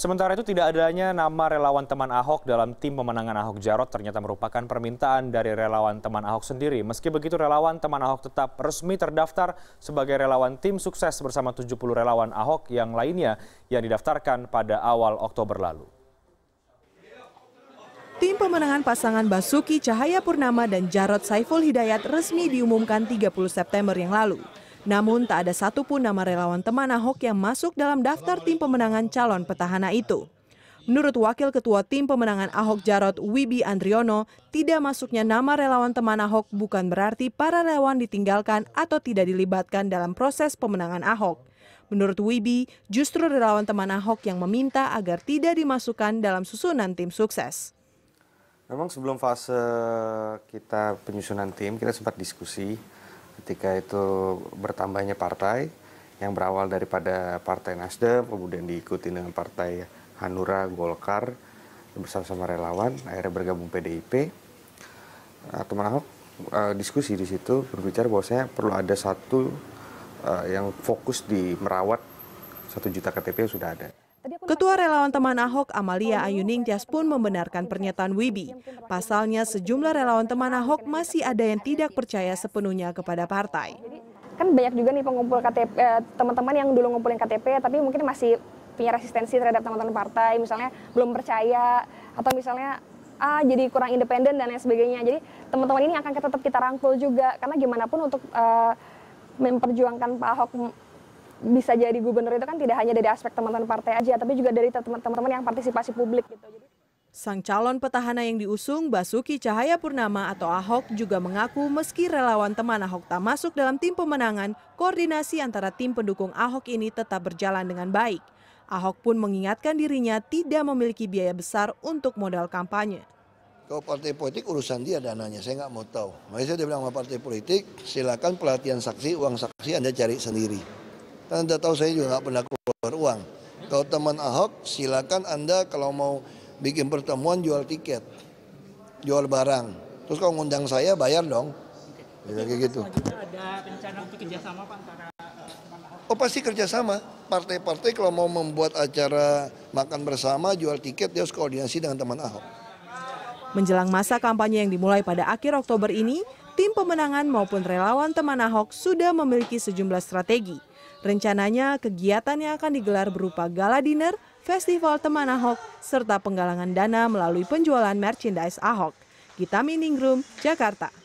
Sementara itu tidak adanya nama relawan teman Ahok dalam tim pemenangan Ahok Jarot ternyata merupakan permintaan dari relawan teman Ahok sendiri. Meski begitu relawan teman Ahok tetap resmi terdaftar sebagai relawan tim sukses bersama 70 relawan Ahok yang lainnya yang didaftarkan pada awal Oktober lalu. Tim pemenangan pasangan Basuki Cahaya Purnama dan Jarot Saiful Hidayat resmi diumumkan 30 September yang lalu. Namun tak ada satupun nama relawan teman Ahok yang masuk dalam daftar tim pemenangan calon petahana itu. Menurut Wakil Ketua Tim Pemenangan Ahok Jarot Wibi Andriono, tidak masuknya nama relawan teman Ahok bukan berarti para relawan ditinggalkan atau tidak dilibatkan dalam proses pemenangan Ahok. Menurut Wibi, justru relawan teman Ahok yang meminta agar tidak dimasukkan dalam susunan tim sukses. Memang sebelum fase kita penyusunan tim, kita sempat diskusi ketika itu bertambahnya partai yang berawal daripada Partai Nasdem, kemudian diikuti dengan Partai Hanura, Golkar, bersama-sama relawan, akhirnya bergabung PDIP. Uh, eh, teman eh, diskusi di situ berbicara bahwa saya perlu ada satu eh, yang fokus di merawat satu juta KTP yang sudah ada. Ketua relawan teman Ahok Amalia Ayuningtyas pun membenarkan pernyataan Wibi. Pasalnya sejumlah relawan teman Ahok masih ada yang tidak percaya eh, sepenuhnya kepada partai. Kan banyak juga nih pengumpul KTP eh, teman-teman yang dulu ngumpulin KTP tapi mungkin masih punya resistensi terhadap teman-teman partai, misalnya belum percaya atau misalnya ah, jadi kurang independen dan lain sebagainya. Jadi teman-teman ini akan tetap kita rangkul juga karena gimana pun untuk uh, memperjuangkan Pak Ahok bisa jadi gubernur itu kan tidak hanya dari aspek teman-teman partai aja, tapi juga dari teman-teman yang partisipasi publik gitu. Jadi... Sang calon petahana yang diusung Basuki Cahaya Purnama atau Ahok juga mengaku meski relawan teman Ahok tak masuk dalam tim pemenangan, koordinasi antara tim pendukung Ahok ini tetap berjalan dengan baik. Ahok pun mengingatkan dirinya tidak memiliki biaya besar untuk modal kampanye. Kalau partai politik urusan dia dananya, saya nggak mau tahu. Makanya saya bilang sama partai politik, silakan pelatihan saksi, uang saksi Anda cari sendiri. Karena Anda tahu saya juga nggak pernah keluar uang. Kalau teman Ahok, silakan Anda kalau mau bikin pertemuan jual tiket, jual barang. Terus kalau ngundang saya bayar dong. Ya, kayak gitu. Ada rencana untuk kerjasama Pak antara eh, Oh pasti kerjasama. Partai-partai kalau mau membuat acara makan bersama, jual tiket, dia harus koordinasi dengan teman Ahok. Menjelang masa kampanye yang dimulai pada akhir Oktober ini, tim pemenangan maupun relawan teman Ahok sudah memiliki sejumlah strategi Rencananya kegiatan yang akan digelar berupa gala dinner, festival teman Ahok, serta penggalangan dana melalui penjualan merchandise Ahok. Gita Miningrum, Jakarta.